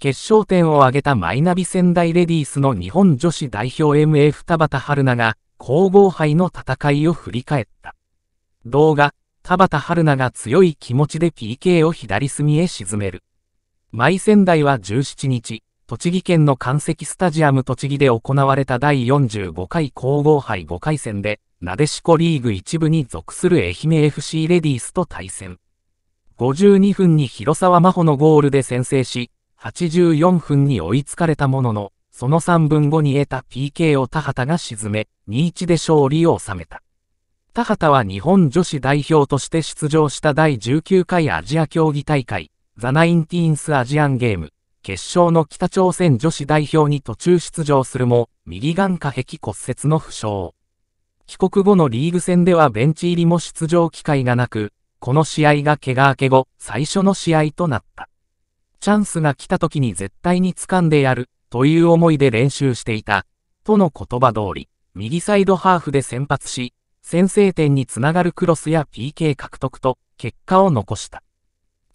決勝点を挙げたマイナビ仙台レディースの日本女子代表 MA 二畑春菜が、皇后杯の戦いを振り返った。動画、田畑春菜が強い気持ちで PK を左隅へ沈める。マイ仙台は17日、栃木県の関石スタジアム栃木で行われた第45回皇后杯5回戦で、なでしこリーグ一部に属する愛媛 FC レディースと対戦。52分に広沢真帆のゴールで先制し、84分に追いつかれたものの、その3分後に得た PK を田畑が沈め、2-1で勝利を収めた。田畑は日本女子代表として出場した第19回アジア競技大会、ザ・ナインティーンス・アジアンゲーム、決勝の北朝鮮女子代表に途中出場するも、右眼下壁骨折の負傷。帰国後のリーグ戦ではベンチ入りも出場機会がなく、この試合が怪我明け後、最初の試合となった。チャンスが来た時に絶対に掴んでやる、という思いで練習していた、との言葉通り、右サイドハーフで先発し、先制点につながるクロスや PK 獲得と、結果を残した。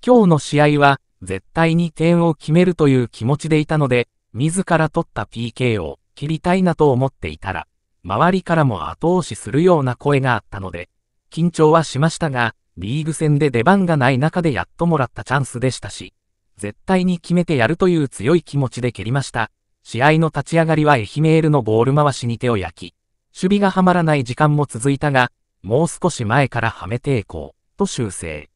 今日の試合は、絶対に点を決めるという気持ちでいたので、自ら取った PK を切りたいなと思っていたら、周りからも後押しするような声があったので、緊張はしましたが、リーグ戦で出番がない中でやっともらったチャンスでしたし、絶対に決めてやるという強い気持ちで蹴りました。試合の立ち上がりは愛媛エールのボール回しに手を焼き、守備がはまらない時間も続いたが、もう少し前からはめていこう、と修正。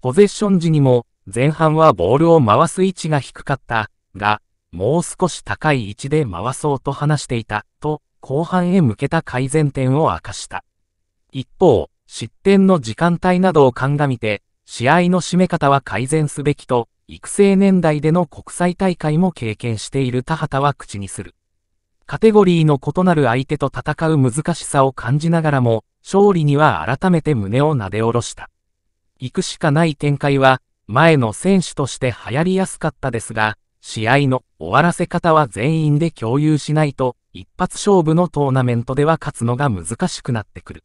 ポゼッション時にも、前半はボールを回す位置が低かった、が、もう少し高い位置で回そうと話していた、と、後半へ向けた改善点を明かした。一方、失点の時間帯などを鑑みて、試合の締め方は改善すべきと、育成年代での国際大会も経験している田畑は口にする。カテゴリーの異なる相手と戦う難しさを感じながらも、勝利には改めて胸をなで下ろした。行くしかない展開は、前の選手として流行りやすかったですが、試合の終わらせ方は全員で共有しないと、一発勝負のトーナメントでは勝つのが難しくなってくる。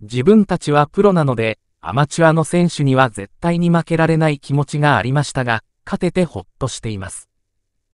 自分たちはプロなので、アマチュアの選手には絶対に負けられない気持ちがありましたが、勝ててほっとしています。